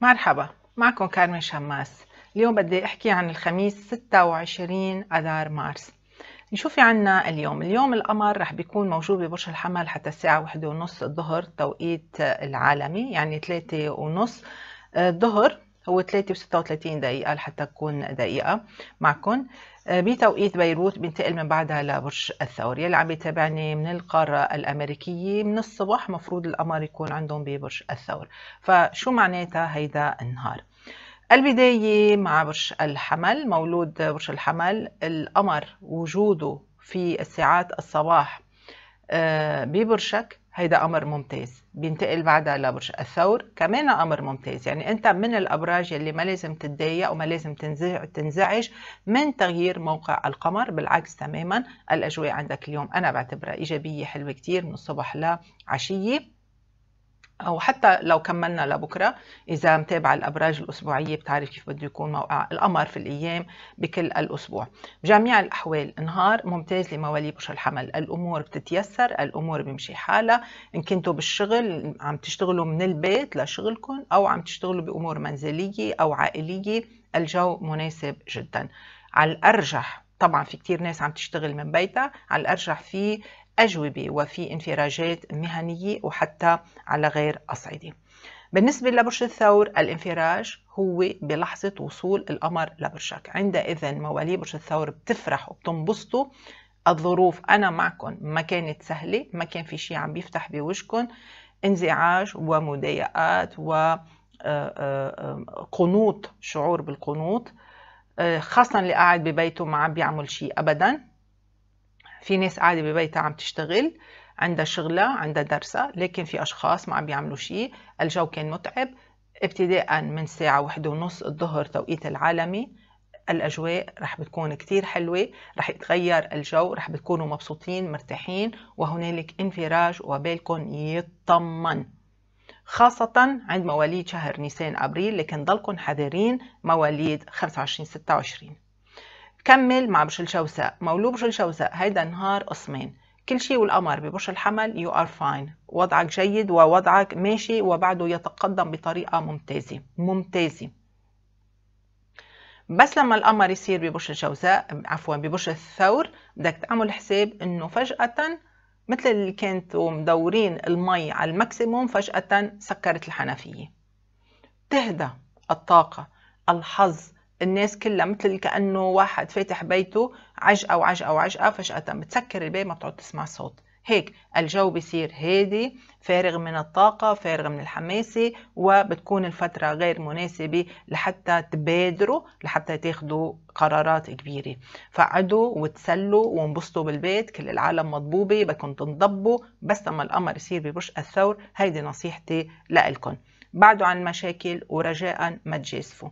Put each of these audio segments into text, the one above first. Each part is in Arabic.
مرحبا معكم كارمن شماس اليوم بدي احكي عن الخميس 26 اذار مارس نشوف في عنا اليوم اليوم القمر رح بيكون موجود ببرج الحمل حتى الساعة واحدة ونص الظهر توقيت العالمي يعني ثلاثة ونص الظهر هو 3 و 36 دقيقة لحتى تكون دقيقة معكم آه، بتوقيت بيروت بنتقل من بعدها لبرج الثور يلي عم يتابعني من القارة الأمريكية من الصبح مفروض القمر يكون عندهم ببرج الثور فشو معناتها هيدا النهار البداية مع برج الحمل مولود برج الحمل القمر وجوده في الساعات الصباح آه، ببرجك هيدا امر ممتاز بينتقل بعدها لبرج الثور كمان امر ممتاز يعني انت من الابراج اللي ما لازم تتضايق وما لازم تنزعج من تغيير موقع القمر بالعكس تماما الاجواء عندك اليوم انا بعتبرها ايجابيه حلوه كتير من الصبح لعشيه او حتى لو كملنا لبكره اذا متابعه الابراج الاسبوعيه بتعرف كيف بده يكون موقع القمر في الايام بكل الاسبوع بجميع الاحوال نهار ممتاز لمواليد بشر الحمل الامور بتتيسر الامور بيمشي حالها ان كنتوا بالشغل عم تشتغلوا من البيت لشغلكم او عم تشتغلوا بامور منزليه او عائليه الجو مناسب جدا على الارجح طبعا في كتير ناس عم تشتغل من بيتها على الارجح في أجوبة وفي انفراجات مهنية وحتى على غير أصعدة بالنسبة لبرج الثور الانفراج هو بلحظة وصول القمر لبرجك عندئذ مواليد برج الثور بتفرح وبتنبسطوا الظروف أنا معكم ما كانت سهلة ما كان في شيء عم بيفتح بوجهكم انزعاج ومضايقات وقنوط آه، آه، آه، شعور بالقنوط خاصة اللي قاعد ببيته ما عم بيعمل شيء أبدا في ناس قاعدة ببيتها عم تشتغل عندها شغلة عندها درسة لكن في أشخاص ما عم بيعملوا شيء الجو كان متعب ابتداء من ساعة واحدة ونص الظهر توقيت العالمي الأجواء رح بتكون كتير حلوة رح يتغير الجو رح بتكونوا مبسوطين مرتاحين وهنالك انفراج وبالكم يطمن خاصة عند مواليد شهر نيسان أبريل لكن ضلكم حذرين مواليد 25 26 كمل مع برج الجوزاء مولود برج الجوزاء هيدا النهار قسمين كل شيء والقمر ببرج الحمل يو ار فاين وضعك جيد ووضعك ماشي وبعده يتقدم بطريقة ممتازة ممتازة بس لما القمر يصير ببرج الجوزاء عفوا ببرج الثور بدك تعمل حساب انه فجأة مثل اللي كانتوا مدورين المي على الماكسيموم فجأة سكرت الحنفية تهدى الطاقة الحظ الناس كلها مثل كانه واحد فاتح بيته عجقه وعجقه وعجقه فجاه بتسكر الباب ما بتقعد تسمع صوت هيك الجو بيصير هادي فارغ من الطاقة فارغ من الحماسة وبتكون الفترة غير مناسبة لحتى تبادروا لحتى تاخدوا قرارات كبيرة فقعدوا وتسلوا وانبسطوا بالبيت كل العالم مضبوبة بدكم تنضبوا بس لما الأمر يصير ببرج الثور هيدي نصيحتي لإلكم بعدوا عن المشاكل ورجاء ما تجاسفوا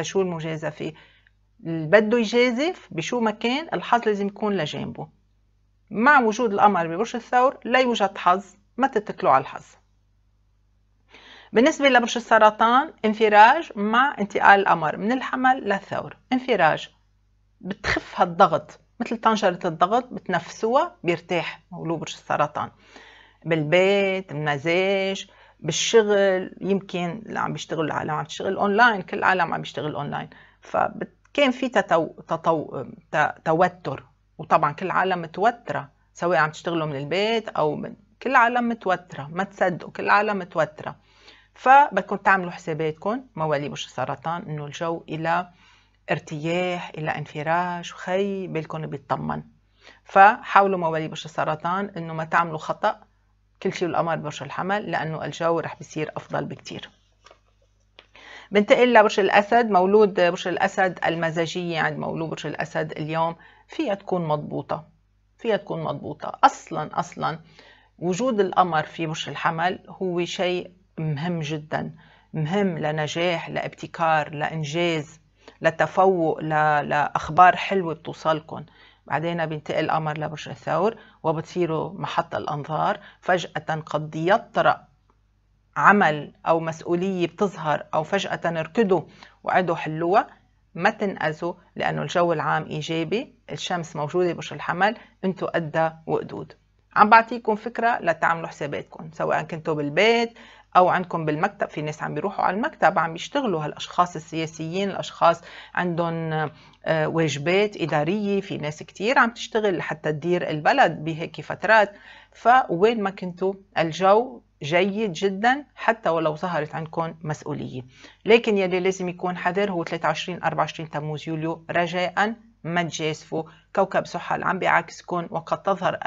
لشو المجازفة اللي بده يجازف بشو ما كان الحظ لازم يكون لجانبه مع وجود القمر ببرج الثور لا يوجد حظ ما تتكلوا على الحظ بالنسبة لبرج السرطان انفراج مع انتقال القمر من الحمل للثور انفراج بتخف هالضغط مثل طنجرة الضغط بتنفسوها بيرتاح مولود برج السرطان بالبيت المزاج بالشغل يمكن اللي عم بيشتغلوا العالم عم تشتغل اونلاين كل العالم عم بيشتغل اونلاين فكان في تتو... تتو... توتر وطبعا كل العالم متوتره سواء عم تشتغلوا من البيت او من كل العالم متوتره ما تصدقوا كل العالم متوتره فبدكم تعملوا حساباتكم موالي سرطان انه الجو الى ارتياح الى انفراج وخي بالكم بيطمن فحاولوا موالي السرطان انه ما تعملوا خطأ كل شيء بالقمر برج الحمل لأنه الجو رح بيصير أفضل بكتير بنتقل لبرج الأسد مولود برج الأسد المزاجية عند مولود برج الأسد اليوم فيها تكون مضبوطة فيها تكون مضبوطة أصلا أصلا وجود القمر في برج الحمل هو شيء مهم جدا مهم لنجاح لابتكار لإنجاز لتفوق لأخبار حلوة بتوصلكم بعدين بينتقل القمر لبرج الثور وبتصيروا محط الأنظار فجأة قد يطرأ عمل أو مسؤولية بتظهر أو فجأة اركضوا وقعدوا حلوها ما تنقذوا لأنه الجو العام إيجابي الشمس موجودة برج الحمل أنتوا قدها وقدود عم بعطيكم فكره لتعملوا حساباتكم سواء كنتوا بالبيت او عندكم بالمكتب في ناس عم بيروحوا على المكتب عم يشتغلوا هالاشخاص السياسيين الاشخاص عندهم آه، واجبات اداريه في ناس كتير عم تشتغل لحتى تدير البلد بهيك فترات فوين ما كنتوا الجو جيد جدا حتى ولو ظهرت عندكم مسؤوليه لكن يلي لازم يكون حذر هو 23 24 تموز يوليو رجاء ما تجازفوا كوكب سحل عم بيعاكسكم وقد تظهر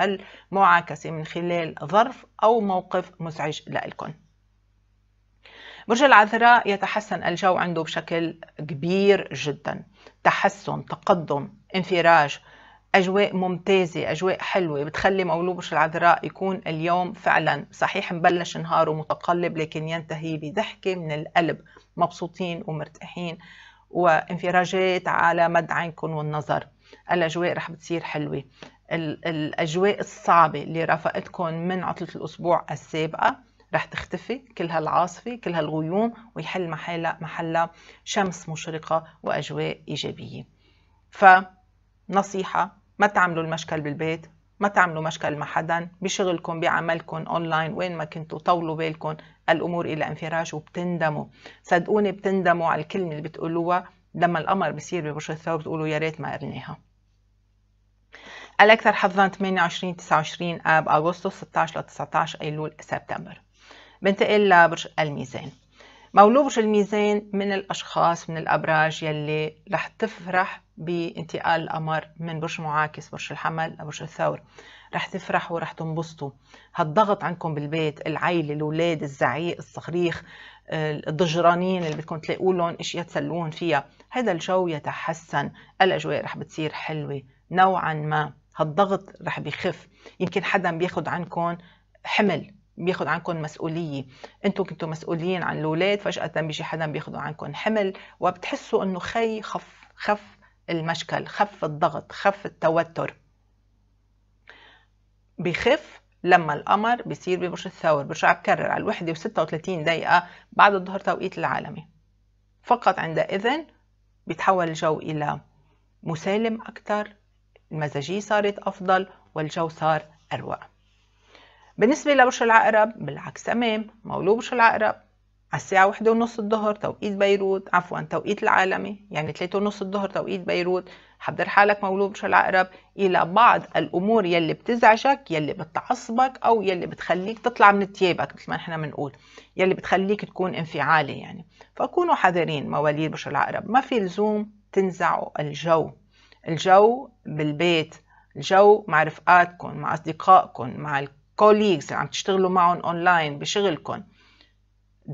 المعاكسة من خلال ظرف أو موقف مزعج لإلكم برج العذراء يتحسن الجو عنده بشكل كبير جدا تحسن تقدم انفراج أجواء ممتازة أجواء حلوة بتخلي مولود برج العذراء يكون اليوم فعلا صحيح مبلش نهاره متقلب لكن ينتهي بضحكة من القلب مبسوطين ومرتاحين وانفراجات على مد عينكم والنظر الاجواء رح بتصير حلوه الاجواء الصعبه اللي رافقتكم من عطله الاسبوع السابقه رح تختفي كل هالعاصفه كل هالغيوم ويحل محلها محلها شمس مشرقه واجواء ايجابيه فنصيحه ما تعملوا المشكل بالبيت ما تعملوا مشكل مع حدا بشغلكم بعملكم اونلاين وين ما كنتوا طولوا بالكم الامور الى انفراج وبتندموا صدقوني بتندموا على الكلمه اللي بتقولوها لما القمر بصير ببرج الثور بتقولوا يا ريت ما قرناها الاكثر حظا 28 29 اب اغسطس 16 ل 19 ايلول سبتمبر بنتقل لبرج الميزان مولود برج الميزان من الاشخاص من الابراج يلي رح تفرح بانتقال القمر من برج معاكس برج الحمل لبرج الثور رح تفرحوا رح تنبسطوا هالضغط عندكم بالبيت العيلة الأولاد الزعيق الصخريخ الضجرانين اللي بدكم تلاقوا لهم اشياء تسلون فيها هذا الجو يتحسن الاجواء رح بتصير حلوه نوعا ما هالضغط رح بيخف يمكن حدا بياخد عنكم حمل بياخد عنكم مسؤولية انتم كنتوا مسؤولين عن الأولاد فجأة بيجي حدا بياخدوا عنكم حمل وبتحسوا انه خي خف خف المشكل خف الضغط خف التوتر بخف لما القمر بيصير ببرج الثور برجع بكرر على الوحدة وستة وثلاثين دقيقة بعد الظهر توقيت العالمي فقط عندئذ بيتحول الجو إلى مسالم أكثر المزاجية صارت أفضل والجو صار أروق بالنسبة لبرج العقرب بالعكس تمام مولود برج العقرب على الساعة واحدة ونص الظهر توقيت بيروت عفوا توقيت العالمي يعني تلاتة ونص الظهر توقيت بيروت حضر حالك مولود مش العقرب إلى بعض الأمور يلي بتزعجك يلي بتعصبك أو يلي بتخليك تطلع من تيابك مثل ما نحن بنقول يلي بتخليك تكون انفعالي يعني فكونوا حذرين مواليد برج العقرب ما في لزوم تنزعوا الجو الجو بالبيت الجو مع رفقاتكم مع أصدقائكم مع الكوليجز اللي عم تشتغلوا معهم أونلاين بشغلكم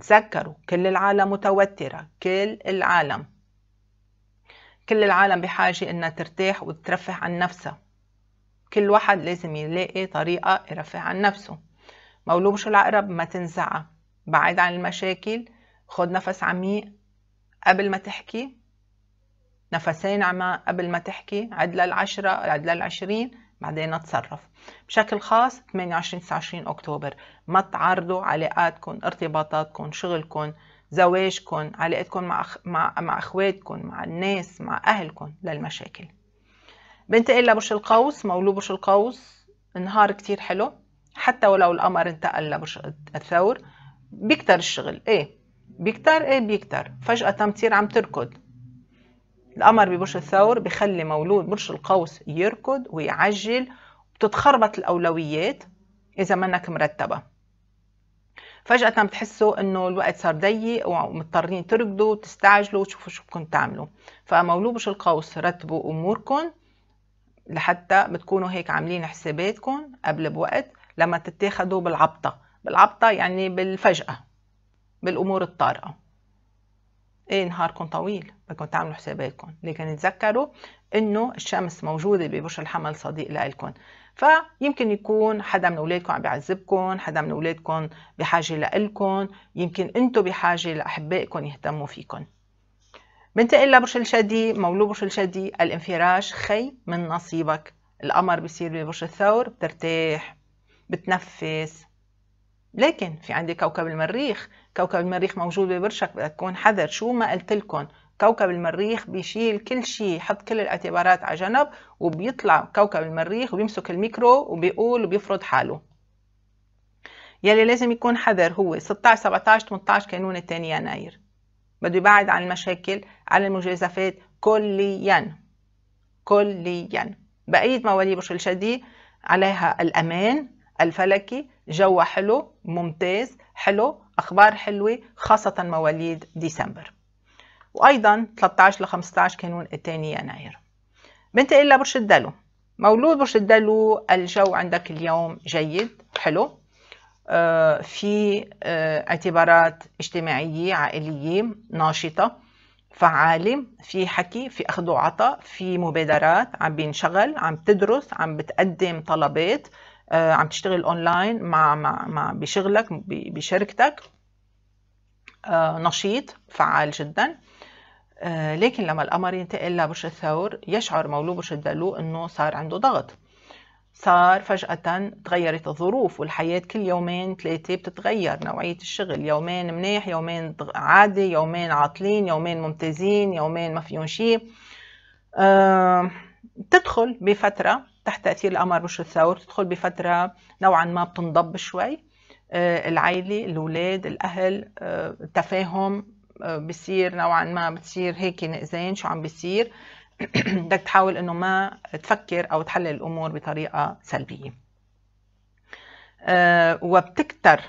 تذكروا كل العالم متوترة كل العالم كل العالم بحاجة إنها ترتاح وترفه عن نفسها كل واحد لازم يلاقي طريقة يرفه عن نفسه مولومش العقرب ما تنزعه بعيد عن المشاكل خد نفس عميق قبل ما تحكي نفسين عما قبل ما تحكي عد للعشرة عد للعشرين بعدين اتصرف بشكل خاص 28 29 اكتوبر ما تعرضوا علاقاتكم ارتباطاتكم شغلكم زواجكم علاقتكم مع أخ... مع مع اخواتكم مع الناس مع اهلكم للمشاكل بنتقل لبرج القوس مولو برج القوس نهار كتير حلو حتى ولو القمر انتقل لبرج الثور بيكتر الشغل ايه بيكتر ايه بيكتر فجأة تمطير عم تركض القمر ببرج الثور بخلي مولود برج القوس يركض ويعجل بتتخربط الأولويات إذا منك مرتبة فجأة بتحسوا إنه الوقت صار ضيق ومضطرين تركضوا تستعجلوا وتشوفوا شو بدكم تعملوا فمولود برج القوس رتبوا أموركم لحتى بتكونوا هيك عاملين حساباتكم قبل بوقت لما تتاخدوا بالعبطة بالعبطة يعني بالفجأة بالأمور الطارئة ايه نهاركم طويل بدكم تعملوا حساباتكم لكن تذكروا انه الشمس موجوده ببرج الحمل صديق لكم فيمكن يكون حدا من اولادكم عم بيعذبكم حدا من اولادكم بحاجه لكم يمكن انتم بحاجه لاحبائكم يهتموا فيكم بنتقل لبرج الشدي مولود برج الشدي الانفراج خي من نصيبك القمر بيصير ببرج الثور بترتاح بتنفس لكن في عندي كوكب المريخ كوكب المريخ موجود ببرشك بدك تكون حذر شو ما قلت لكم كوكب المريخ بيشيل كل شيء حط كل الاعتبارات على جنب وبيطلع كوكب المريخ وبيمسك الميكرو وبيقول وبيفرض حاله يلي لازم يكون حذر هو 16 17 18 كانون الثاني يناير بده يبعد عن المشاكل عن المجازفات كليا كليا بقية مواليد برج الجدي عليها الأمان الفلكي جو حلو ممتاز حلو أخبار حلوة خاصة مواليد ديسمبر وأيضا 13 ل 15 كانون الثاني يناير بنتقل برج الدلو مولود برج الدلو الجو عندك اليوم جيد حلو آه، في آه، اعتبارات اجتماعية عائلية ناشطة فعالة في حكي في أخذ وعطاء في مبادرات عم بينشغل عم تدرس عم بتقدم طلبات آه، عم تشتغل اونلاين مع مع مع بشغلك بشركتك آه، نشيط فعال جدا آه، لكن لما القمر ينتقل لبرج الثور يشعر مولود برج الدلو انه صار عنده ضغط صار فجأة تغيرت الظروف والحياة كل يومين ثلاثة بتتغير نوعية الشغل يومين منيح يومين عادي يومين عاطلين يومين ممتازين يومين ما فيهم شيء تدخل بفترة تحت تاثير القمر مش الثور تدخل بفتره نوعا ما بتنضب شوي آه، العائله الاولاد الاهل آه، التفاهم آه، بصير نوعا ما بتصير هيك نقزين شو عم بصير بدك تحاول انه ما تفكر او تحلل الامور بطريقه سلبيه وبتكتر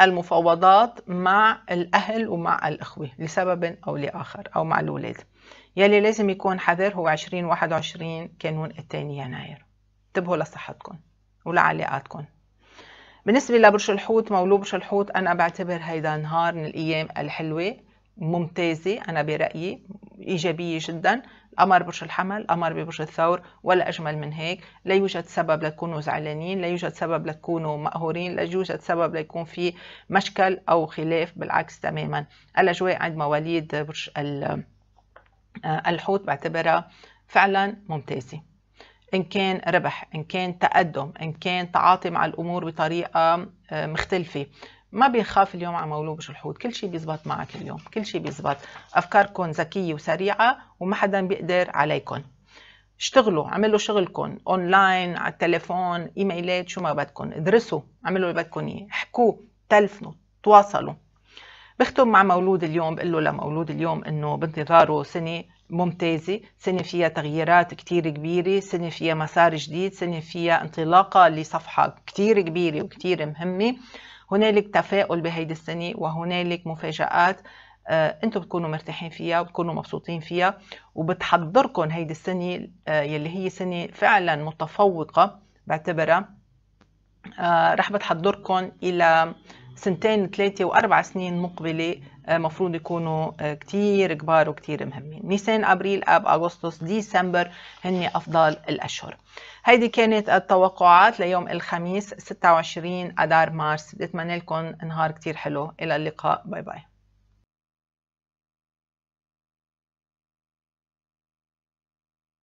المفاوضات مع الاهل ومع الاخوه لسبب او لاخر او مع الاولاد يلي لازم يكون حذر هو 2021 كانون الثاني يناير انتبهوا لصحتكم ولعلاقاتكم بالنسبة لبرج الحوت مولود برج الحوت أنا بعتبر هيدا نهار من الأيام الحلوة ممتازة أنا برأيي إيجابية جدا أمر برج الحمل أمر ببرج الثور ولا أجمل من هيك لا يوجد سبب لتكونوا زعلانين لا يوجد سبب لتكونوا مقهورين لا يوجد سبب ليكون في مشكل أو خلاف بالعكس تماما الأجواء عند مواليد برج آه، الحوت بعتبرها فعلا ممتازة إن كان ربح إن كان تقدم إن كان تعاطي مع الأمور بطريقة آه، مختلفة ما بيخاف اليوم على مولوبش الحوت كل شيء بيزبط معك اليوم كل شيء بيزبط أفكاركم ذكية وسريعة وما حدا بيقدر عليكم اشتغلوا اعملوا شغلكم اونلاين على التليفون ايميلات شو ما بدكم ادرسوا اعملوا اللي بدكم اياه احكوا تلفنوا تواصلوا بختم مع مولود اليوم بقول له لمولود اليوم انه بانتظاره سنه ممتازة سنة فيها تغييرات كتير كبيرة سنة فيها مسار جديد سنة فيها انطلاقة لصفحة كتير كبيرة وكتير مهمة هنالك تفاؤل بهيدي السنة وهنالك مفاجآت آه، انتم بتكونوا مرتاحين فيها وبتكونوا مبسوطين فيها وبتحضركم هيدي السنة آه، يلي هي سنة فعلا متفوقة بعتبرها آه، رح بتحضركم إلى سنتين ثلاثة وأربع سنين مقبلة آه، مفروض يكونوا آه، كتير كبار وكتير مهمين نيسان أبريل أب أغسطس ديسمبر هن أفضل الأشهر هيدي كانت التوقعات ليوم الخميس 26 أدار مارس بتمنى لكم نهار كتير حلو إلى اللقاء باي باي